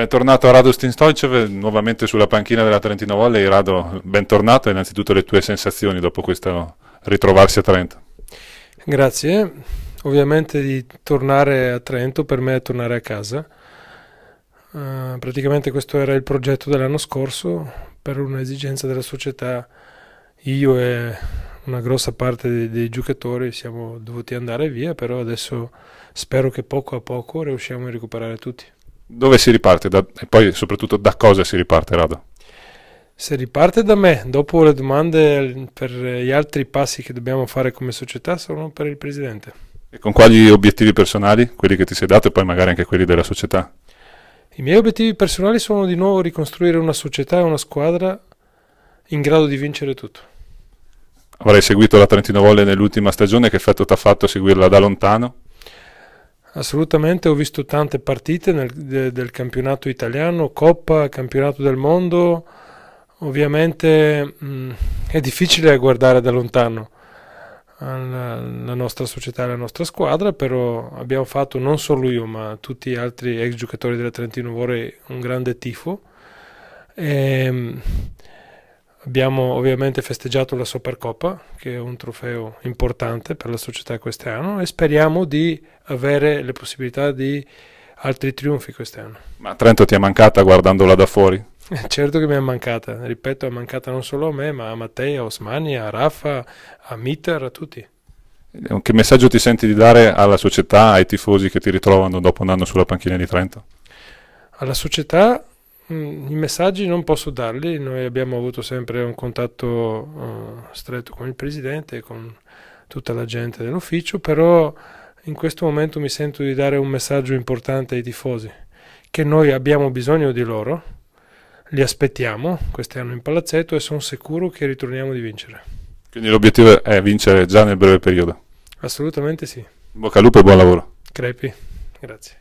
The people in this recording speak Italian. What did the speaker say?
Bentornato a Rado Stinstoicev, nuovamente sulla panchina della Trentino Volley. Rado, bentornato innanzitutto le tue sensazioni dopo questo ritrovarsi a Trento. Grazie, ovviamente di tornare a Trento per me è tornare a casa. Uh, praticamente questo era il progetto dell'anno scorso, per un'esigenza della società io e una grossa parte dei, dei giocatori siamo dovuti andare via, però adesso spero che poco a poco riusciamo a recuperare tutti dove si riparte da, e poi soprattutto da cosa si riparte Rado? Se riparte da me, dopo le domande per gli altri passi che dobbiamo fare come società sono per il Presidente. E con quali obiettivi personali? Quelli che ti sei dato e poi magari anche quelli della società? I miei obiettivi personali sono di nuovo ricostruire una società e una squadra in grado di vincere tutto. Avrei seguito la Trentino Volle nell'ultima stagione, che effetto ti ha fatto seguirla da lontano? Assolutamente, ho visto tante partite nel, de, del campionato italiano, Coppa, campionato del mondo. Ovviamente mh, mm, è difficile guardare da lontano la, la nostra società e la nostra squadra, però abbiamo fatto non solo io, ma tutti gli altri ex giocatori della Trentino Vore un grande tifo. E, ehm, Abbiamo ovviamente festeggiato la Supercoppa, che è un trofeo importante per la società quest'anno, e speriamo di avere le possibilità di altri trionfi quest'anno. Ma Trento ti è mancata guardandola da fuori? Certo che mi è mancata, ripeto, è mancata non solo a me, ma a Matteo, a Osmani, a Rafa, a Mitter, a tutti. Eh, che messaggio ti senti di dare alla società, ai tifosi che ti ritrovano dopo un anno sulla panchina di Trento? Alla società Mm, I messaggi non posso darli, noi abbiamo avuto sempre un contatto uh, stretto con il presidente e con tutta la gente dell'ufficio, però in questo momento mi sento di dare un messaggio importante ai tifosi, che noi abbiamo bisogno di loro, li aspettiamo quest'anno in palazzetto e sono sicuro che ritorniamo di vincere. Quindi l'obiettivo è vincere già nel breve periodo? Assolutamente sì. Bocca al lupo e buon lavoro. Crepi, grazie.